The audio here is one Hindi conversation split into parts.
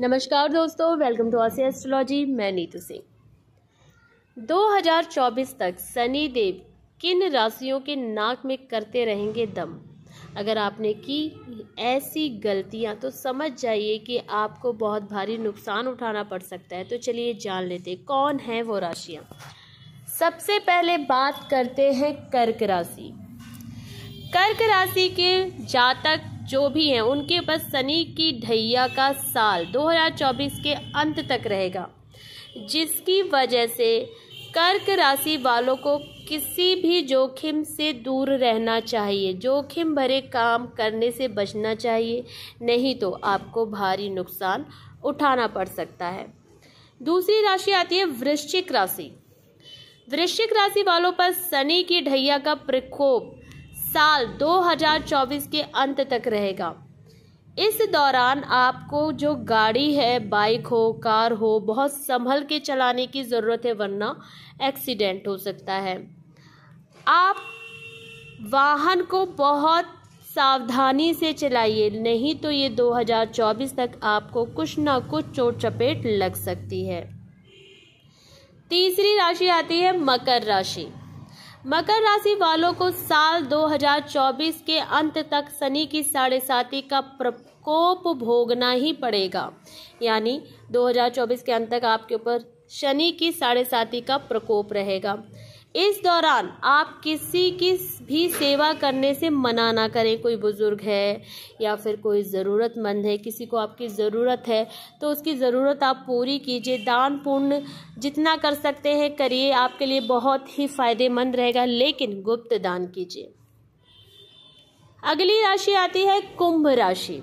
नमस्कार दोस्तों वेलकम टू आसिया एस्ट्रोलॉजी मैं नीतू सिंह 2024 तक सनी देव किन राशियों के नाक में करते रहेंगे दम अगर आपने की ऐसी गलतियां तो समझ जाइए कि आपको बहुत भारी नुकसान उठाना पड़ सकता है तो चलिए जान लेते कौन है वो राशियां सबसे पहले बात करते हैं कर्क राशि कर्क राशि के जातक जो भी हैं उनके पास सनी की ढैया का साल 2024 के अंत तक रहेगा जिसकी वजह से कर्क राशि वालों को किसी भी जोखिम से दूर रहना चाहिए जोखिम भरे काम करने से बचना चाहिए नहीं तो आपको भारी नुकसान उठाना पड़ सकता है दूसरी राशि आती है वृश्चिक राशि वृश्चिक राशि वालों पर शनि की ढैया का प्रकोप साल 2024 के अंत तक रहेगा इस दौरान आपको जो गाड़ी है बाइक हो कार हो बहुत संभल के चलाने की ज़रूरत है वरना एक्सीडेंट हो सकता है आप वाहन को बहुत सावधानी से चलाइए नहीं तो ये 2024 तक आपको कुछ ना कुछ चोट चपेट लग सकती है तीसरी राशि आती है मकर राशि मकर राशि वालों को साल 2024 के अंत तक शनि की साढ़े साथी का प्रकोप भोगना ही पड़ेगा यानी 2024 के अंत तक आपके ऊपर शनि की साढ़े साथी का प्रकोप रहेगा इस दौरान आप किसी की भी सेवा करने से मना ना करें कोई बुज़ुर्ग है या फिर कोई ज़रूरतमंद है किसी को आपकी ज़रूरत है तो उसकी ज़रूरत आप पूरी कीजिए दान पुण्य जितना कर सकते हैं करिए आपके लिए बहुत ही फ़ायदेमंद रहेगा लेकिन गुप्त दान कीजिए अगली राशि आती है कुंभ राशि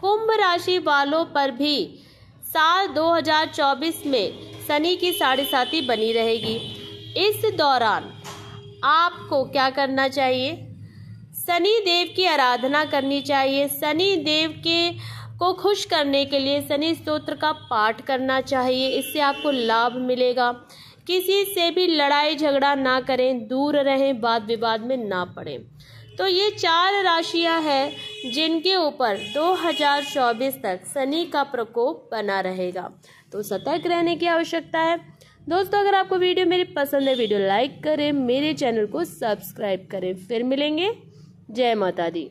कुंभ राशि वालों पर भी साल 2024 में शनि की साढ़े साथी बनी रहेगी इस दौरान आपको क्या करना चाहिए शनि देव की आराधना करनी चाहिए शनि देव के को खुश करने के लिए शनि स्तोत्र का पाठ करना चाहिए इससे आपको लाभ मिलेगा किसी से भी लड़ाई झगड़ा ना करें दूर रहें वाद विवाद में ना पड़ें तो ये चार राशियां हैं जिनके ऊपर 2024 तक शनि का प्रकोप बना रहेगा तो सतर्क रहने की आवश्यकता है दोस्तों अगर आपको वीडियो मेरी पसंद है वीडियो लाइक करें मेरे चैनल को सब्सक्राइब करें फिर मिलेंगे जय माता दी